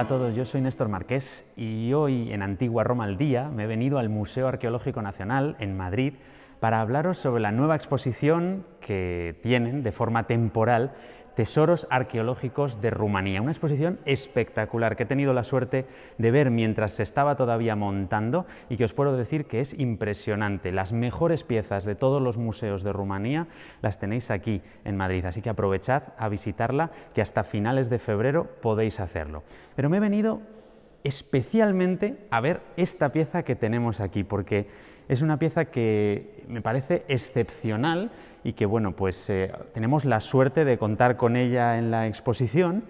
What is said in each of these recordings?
Hola a todos, yo soy Néstor Marqués y hoy en Antigua Roma al Día me he venido al Museo Arqueológico Nacional en Madrid para hablaros sobre la nueva exposición que tienen de forma temporal Tesoros Arqueológicos de Rumanía. Una exposición espectacular que he tenido la suerte de ver mientras se estaba todavía montando y que os puedo decir que es impresionante. Las mejores piezas de todos los museos de Rumanía las tenéis aquí en Madrid, así que aprovechad a visitarla, que hasta finales de febrero podéis hacerlo. Pero me he venido especialmente a ver esta pieza que tenemos aquí, porque es una pieza que me parece excepcional y que, bueno, pues eh, tenemos la suerte de contar con ella en la exposición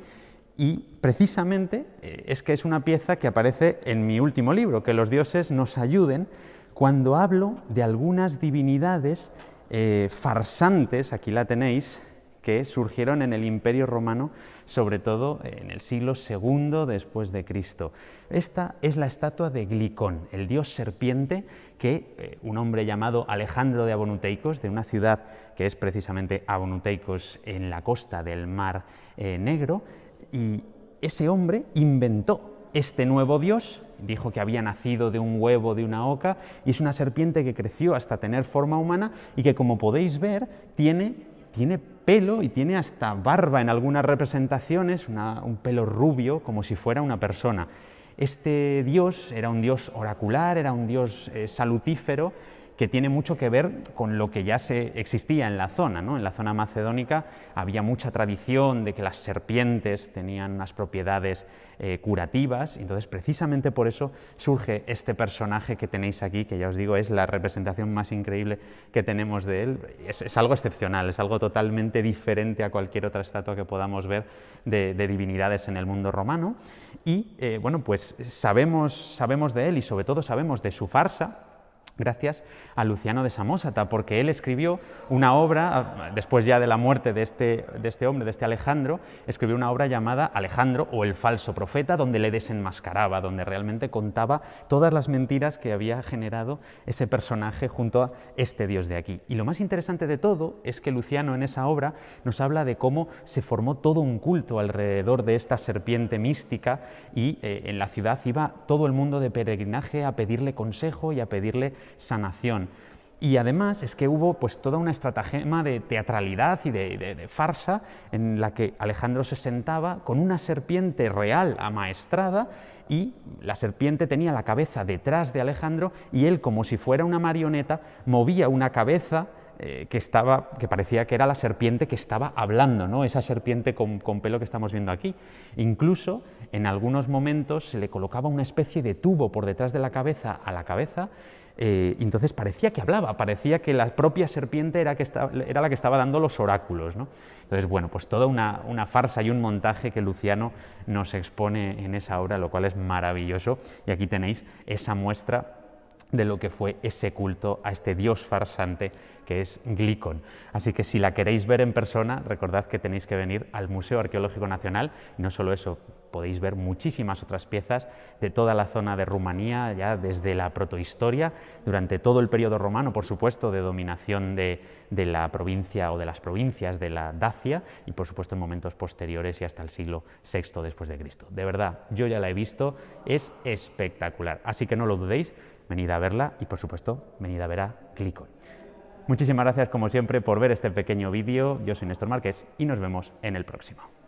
y precisamente eh, es que es una pieza que aparece en mi último libro, Que los dioses nos ayuden, cuando hablo de algunas divinidades eh, farsantes, aquí la tenéis, que surgieron en el Imperio Romano, sobre todo en el siglo II después de Cristo. Esta es la estatua de Glicón, el dios serpiente que eh, un hombre llamado Alejandro de Abonuteicos, de una ciudad que es precisamente Abonuteicos en la costa del Mar eh, Negro, y ese hombre inventó este nuevo dios, dijo que había nacido de un huevo de una oca, y es una serpiente que creció hasta tener forma humana y que, como podéis ver, tiene tiene pelo y tiene hasta barba en algunas representaciones, un pelo rubio como si fuera una persona. Este dios era un dios oracular, era un dios eh, salutífero, que tiene mucho que ver con lo que ya se existía en la zona. ¿no? En la zona macedónica había mucha tradición de que las serpientes tenían unas propiedades eh, curativas, entonces precisamente por eso surge este personaje que tenéis aquí, que ya os digo es la representación más increíble que tenemos de él. Es, algo excepcional, es algo totalmente diferente a cualquier otra estatua que podamos ver de, divinidades en el mundo romano. Y eh, bueno, pues sabemos de él y sobre todo sabemos de su farsa, gracias a Luciano de Samosata, porque él escribió una obra, ah, después ya de la muerte este, de este, hombre, de este Alejandro, escribió una obra llamada Alejandro o el falso profeta, donde le desenmascaraba, donde realmente contaba todas las mentiras que había generado ese personaje junto a este dios de aquí. Y lo más interesante de todo es que Luciano en esa obra nos habla de cómo se formó todo un culto alrededor de esta serpiente mística y eh, en la ciudad iba todo el mundo de peregrinaje a pedirle consejo y a pedirle sanación. Y además es que hubo pues toda una estratagema de teatralidad y de, de, farsa en la que Alejandro se sentaba con una serpiente real amaestrada y la serpiente tenía la cabeza detrás de Alejandro y él como si fuera una marioneta movía una cabeza eh, que, estaba, que parecía que era la serpiente que estaba hablando, ¿no? esa serpiente con, pelo que estamos viendo aquí. Incluso en algunos momentos se le colocaba una especie de tubo por detrás de la cabeza a la cabeza, eh, entonces parecía que hablaba, parecía que la propia serpiente era, que era la que estaba dando los oráculos. ¿no? Entonces, bueno, pues toda una, una, farsa y un montaje que Luciano nos expone en esa obra, lo cual es maravilloso. Y aquí tenéis esa muestra de lo que fue ese culto a este dios farsante que es Glicon. Así que si la queréis ver en persona, recordad que tenéis que venir al Museo Arqueológico Nacional. Y no solo eso, podéis ver muchísimas otras piezas de toda la zona de Rumanía, ya desde la protohistoria, durante todo el periodo romano, por supuesto, de dominación de, de la provincia o de las provincias de la Dacia, y por supuesto en momentos posteriores y hasta el siglo VI después de Cristo. De verdad, yo ya la he visto, es espectacular. Así que no lo dudéis, venid a verla y por supuesto venid a ver a Clicon. Muchísimas gracias como siempre por ver este pequeño vídeo. Yo soy Néstor Márquez y nos vemos en el próximo.